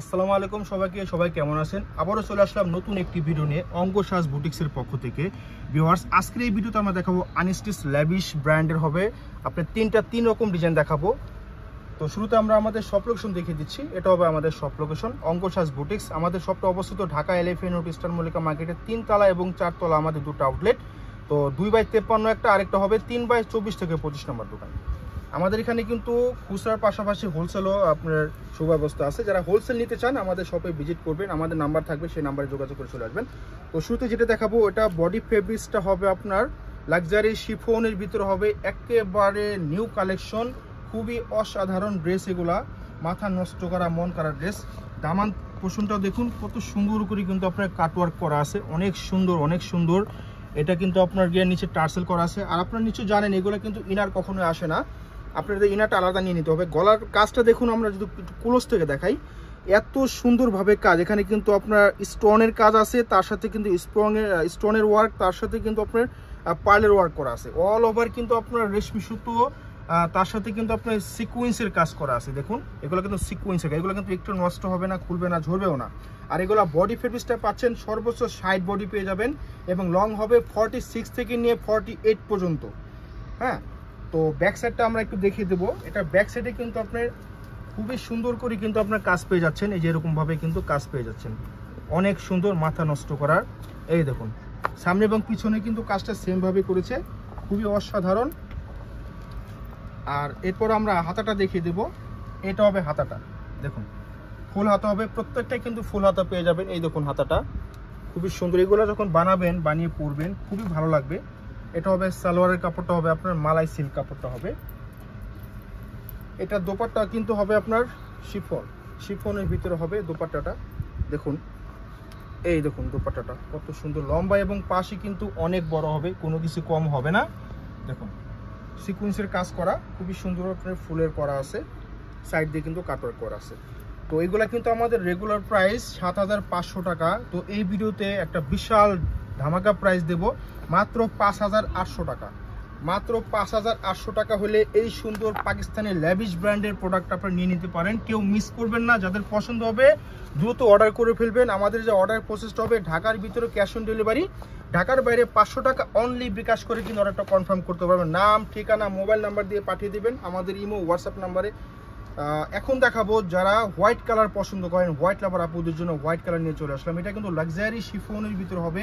আসসালামু আলাইকুম সবাইকে সবাই কেমন আছেন আবারও চলে আসলাম নতুন একটি ভিডিও নিয়ে অঙ্গ বুটিক্সের পক্ষ থেকে ভিওয়ার্স আজকের এই ভিডিওতে আমরা দেখাবো আনিস্টিস ল্যাবিশ ব্র্যান্ডের হবে আপনার তিনটা তিন রকম ডিজাইন দেখাবো তো শুরুতে আমরা আমাদের সব লোকেশন দেখিয়ে দিচ্ছি এটা হবে আমাদের সব লোকেশন অঙ্কশাস বুটিক্স আমাদের সবটা অবস্থিত Dhaka elephant road eastern Mallika মার্কেটের তিনতলা এবং চারতলা আমাদের দুটো আউটলেট তো দুই বাই তেপ্পান্ন একটা আরেকটা হবে তিন বাই চব্বিশ থেকে পঁচিশ নম্বর দোকান আমাদের এখানে কিন্তু খুচরার পাশাপাশি হোলসেলও আপনার সুব্যবস্থা আছে যারা হোলসেল নিতে চান আমাদের শপে ভিজিট করবেন আমাদের নাম্বার থাকবে সেই নাম্বারে যোগাযোগ করে চলে আসবেন তো শুরুতে যেটা দেখাবো এটা বডি ফেব্রিক্সটা হবে আপনার লাক্সারি শিফোনের ভিতরে হবে একেবারে নিউ কালেকশন খুবই অসাধারণ ড্রেস এগুলা মাথা নষ্ট করা মন করা ড্রেস দামান পোষণটাও দেখুন কত সুন্দর করে কিন্তু আপনার কাটওয়ার্ক করা আছে অনেক সুন্দর অনেক সুন্দর এটা কিন্তু আপনার গিয়ে নিচে টার্সেল করা আছে আর আপনার নিচে জানেন এগুলো কিন্তু ইনার কখনোই আসে না আপনাদের ইনারটা আলাদা নিয়ে নিতে হবে গলার কাজটা দেখুন আমরা যদি ক্লোজ থেকে দেখাই এত সুন্দরভাবে কাজ এখানে কিন্তু আপনার স্টোনের কাজ আছে তার সাথে কিন্তু স্ট্রংয়ের স্টোনের ওয়ার্ক তার সাথে কিন্তু আপনার পার্লের ওয়ার্ক করা আছে অল ওভার কিন্তু আপনার রেশমি সুতো তার সাথে কিন্তু আপনার সিকুয়েন্সের কাজ করা আছে দেখুন এগুলো কিন্তু সিকুয়েন্সের এগুলো কিন্তু একটু নষ্ট হবে না খুলবে না ঝরবেও না আর এগুলো বডি ফেব্রিক্সটা পাচ্ছেন সর্বোচ্চ ষাট বডি পেয়ে যাবেন এবং লং হবে ফর্টি সিক্স থেকে নিয়ে ফর্টি এইট পর্যন্ত হ্যাঁ তো ব্যাক সাইডটা আমরা একটু দেখিয়ে দেবো এটা ব্যাক সাইডে কিন্তু আপনার খুবই সুন্দর করে কিন্তু আপনার কাজ পেয়ে যাচ্ছেন এই যে এরকমভাবে কিন্তু কাজ পেয়ে যাচ্ছেন অনেক সুন্দর মাথা নষ্ট করার এই দেখুন সামনে এবং পিছনে কিন্তু কাজটা সেমভাবে করেছে খুবই অসাধারণ আর এরপর আমরা হাতাটা দেখিয়ে দেব এটা হবে হাতাটা দেখুন ফুল হাতা হবে প্রত্যেকটাই কিন্তু ফুল হাতা পেয়ে যাবেন এই দেখুন হাতাটা খুবই সুন্দর এগুলো যখন বানাবেন বানিয়ে পরবেন খুবই ভালো লাগবে এটা হবে সালোয়ারের কাপড়টা হবে আপনার মালাই সিল্ক কাপড়টা হবে এটা দোপাট্টা কিন্তু হবে আপনার শিফন শিফনের ভিতরে হবে দোপাট্টাটা দেখুন এই দেখুন দোপাট্টাটা কত সুন্দর লম্বা এবং পাশে কিন্তু অনেক বড় হবে কোনো কিছু কম হবে না দেখুন সিকুয়েন্সের কাজ করা খুবই সুন্দর আপনার ফুলের করা আছে সাইড দিয়ে কিন্তু কাটওয়ার করা আছে তো এইগুলা কিন্তু আমাদের রেগুলার প্রাইস সাত টাকা তো এই ভিডিওতে একটা বিশাল ধামাকা প্রাইস দেব মাত্র পাঁচ হাজার আটশো টাকা মাত্র পাঁচ হাজার আটশো টাকা হলে এই সুন্দর পাকিস্তানের ল্যাভিশ ব্র্যান্ডের প্রোডাক্ট আপনারা নিয়ে নিতে পারেন কেউ মিস করবেন না যাদের পছন্দ হবে দ্রুত অর্ডার করে ফেলবেন আমাদের যে অর্ডার প্রসেসটা হবে ঢাকার ভিতরে ক্যাশ অন ডেলিভারি ঢাকার বাইরে পাঁচশো টাকা অনলি বিকাশ করে কিন্তু অর্ডারটা কনফার্ম করতে পারবেন নাম ঠিকানা মোবাইল নাম্বার দিয়ে পাঠিয়ে দেবেন আমাদের ইমো হোয়াটসঅ্যাপ নাম্বারে এখন দেখাবো যারা হোয়াইট কালার পছন্দ করেন হোয়াইট লাভার আপুদের জন্য হোয়াইট কালার নিয়ে চলে আসলাম এটা কিন্তু লাক্সারি শিফনের ভিতরে হবে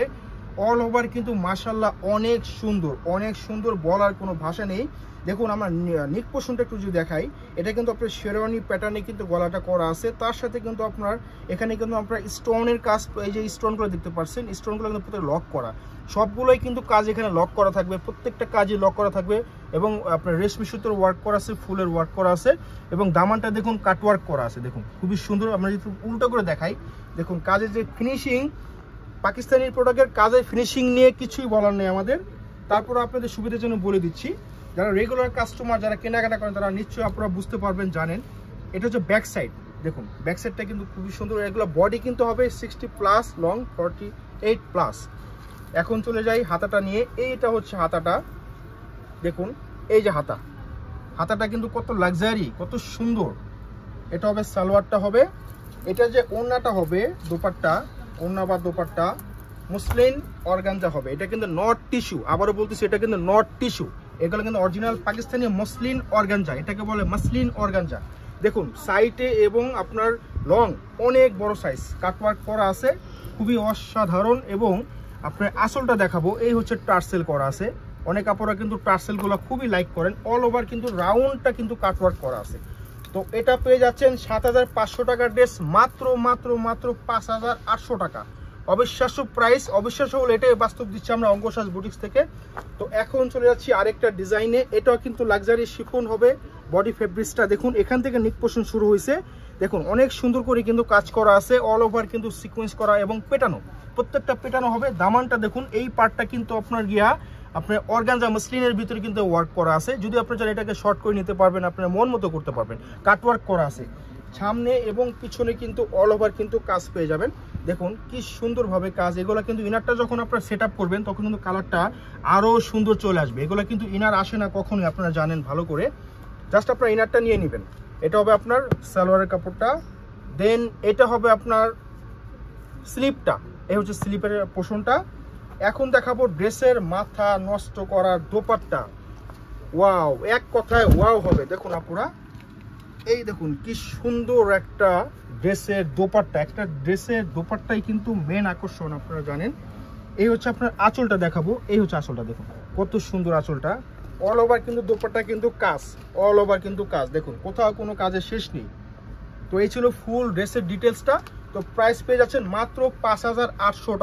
অল ওভার কিন্তু মাসাল্লাহ অনেক সুন্দর অনেক সুন্দর বলার কোনো ভাষা নেই দেখুন আমরা নিক পোষণটা একটু যদি দেখাই এটা কিন্তু আপনার শেরওয়ানি প্যাটার্নে কিন্তু গলাটা করা আছে তার সাথে কিন্তু আপনার এখানে কিন্তু আপনার স্টোনের কাজ এই যে স্টোনগুলো দেখতে পাচ্ছেন স্টোনগুলো কিন্তু প্রত্যেক লক করা সবগুলোই কিন্তু কাজ এখানে লক করা থাকবে প্রত্যেকটা কাজে লক করা থাকবে এবং আপনার রেশমি সুতোর ওয়ার্ক করা আছে ফুলের ওয়ার্ক করা আছে এবং দামানটা দেখুন কাটওয়ার্ক করা আছে দেখুন খুবই সুন্দর আমরা যদি উল্টো করে দেখাই দেখুন কাজের যে ফিনিশিং পাকিস্তানি প্রোডাক্টের কাজের ফিনিশিং নিয়ে কিছুই বলার নেই আমাদের তারপর আপনাদের সুবিধার জন্য বলে দিচ্ছি যারা রেগুলার কাস্টমার যারা কেনাকাটা করেন তারা নিশ্চয়ই আপনারা বুঝতে পারবেন জানেন এটা হচ্ছে ব্যাক সাইড দেখুন ব্যাক সাইডটা কিন্তু খুবই সুন্দর এগুলো বডি কিন্তু হবে sixty plus long forty eight plus এখন চলে যাই হাতাটা নিয়ে এইটা হচ্ছে হাতাটা দেখুন এই যে হাতা হাতাটা কিন্তু কত লাক্সারি কত সুন্দর এটা হবে সালোয়ারটা হবে এটা যে ওড়নাটা হবে দোপারটা ওনা বা দোপাট্টা মুসলিন অর্গানজা হবে এটা কিন্তু নট টিস্যু আবারও বলতেছি এটা কিন্তু নট টিস্যু এগুলো কিন্তু অরিজিনাল পাকিস্তানি মসলিন অর্গানজা এটাকে বলে মসলিন অর্গানজা দেখুন সাইটে এবং আপনার লং অনেক বড় সাইজ কাটওয়ার্ক করা আছে খুবই অসাধারণ এবং আপনার আসলটা দেখাবো এই হচ্ছে টার্সেল করা আছে অনেক আপনারা কিন্তু টার্সেলগুলো খুবই লাইক করেন অল ওভার কিন্তু রাউন্ডটা কিন্তু কাটওয়ার্ক করা আছে তো এটা পেয়ে যাচ্ছেন সাত হাজার পাঁচশো টাকার ড্রেস মাত্র মাত্র মাত্র পাঁচ হাজার আটশো টাকা অবিশ্বাস্য প্রাইস অবিশ্বাস্য হলে এটাই বাস্তব দিচ্ছি আমরা অঙ্গশ্বাস বুটিক্স থেকে তো এখন চলে যাচ্ছি আরেকটা ডিজাইনে এটাও কিন্তু লাক্সারি শিফন হবে বডি ফেব্রিক্সটা দেখুন এখান থেকে নিক পোষণ শুরু হয়েছে দেখুন অনেক সুন্দর করে কিন্তু কাজ করা আছে অল ওভার কিন্তু সিকোয়েন্স করা এবং পেটানো প্রত্যেকটা পেটানো হবে দামানটা দেখুন এই পার্টটা কিন্তু আপনার গিয়া আপনার অর্গানজা মসলিনের ভিতরে কিন্তু ওয়ার্ক করা আছে যদি আপনার চান এটাকে শর্ট করে নিতে পারবেন আপনার মন মতো করতে পারবেন কাট ওয়ার্ক করা আছে সামনে এবং পিছনে কিন্তু অল ওভার কিন্তু কাজ পেয়ে যাবেন দেখুন কি সুন্দরভাবে কাজ এগুলো কিন্তু ইনারটা যখন আপনারা সেট করবেন তখন কিন্তু কালারটা আরও সুন্দর চলে আসবে এগুলো কিন্তু ইনার আসে না কখনই আপনারা জানেন ভালো করে জাস্ট আপনার ইনারটা নিয়ে নেবেন এটা হবে আপনার সালোয়ারের কাপড়টা দেন এটা হবে আপনার স্লিপটা এই হচ্ছে স্লিপের পোষণটা এখন দেখাবো ড্রেসের মাথা নষ্ট করার দোপাট্টা ওয়াও এক কথায় ওয়াও হবে দেখুন আপুরা এই দেখুন কি সুন্দর একটা ড্রেসের দোপাট্টা একটা ড্রেসের দোপারটাই কিন্তু মেন আকর্ষণ আপনারা জানেন এই হচ্ছে আপনার আঁচলটা দেখাবো এই হচ্ছে আঁচলটা দেখুন কত সুন্দর আঁচলটা অল ওভার কিন্তু দোপারটা কিন্তু কাজ অল ওভার কিন্তু কাজ দেখুন কোথাও কোনো কাজের শেষ নেই তো এই ছিল ফুল ড্রেসের ডিটেলসটা তো প্রাইস পেয়ে যাচ্ছেন মাত্র পাঁচ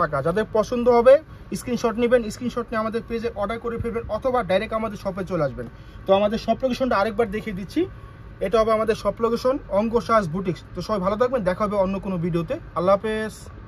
টাকা যাদের পছন্দ হবে স্ক্রিনশট নেবেন স্ক্রিনশট নিয়ে আমাদের পেজে অর্ডার করে ফেলবেন অথবা ডাইরেক্ট আমাদের শপে চলে আসবেন তো আমাদের শপ লোকেশনটা আরেকবার দেখিয়ে দিচ্ছি এটা হবে আমাদের শপ লোকেশন অঙ্গ সাজ বুটিক্স তো সবাই ভালো থাকবেন দেখা হবে অন্য কোনো ভিডিওতে আল্লাহ হাফেজ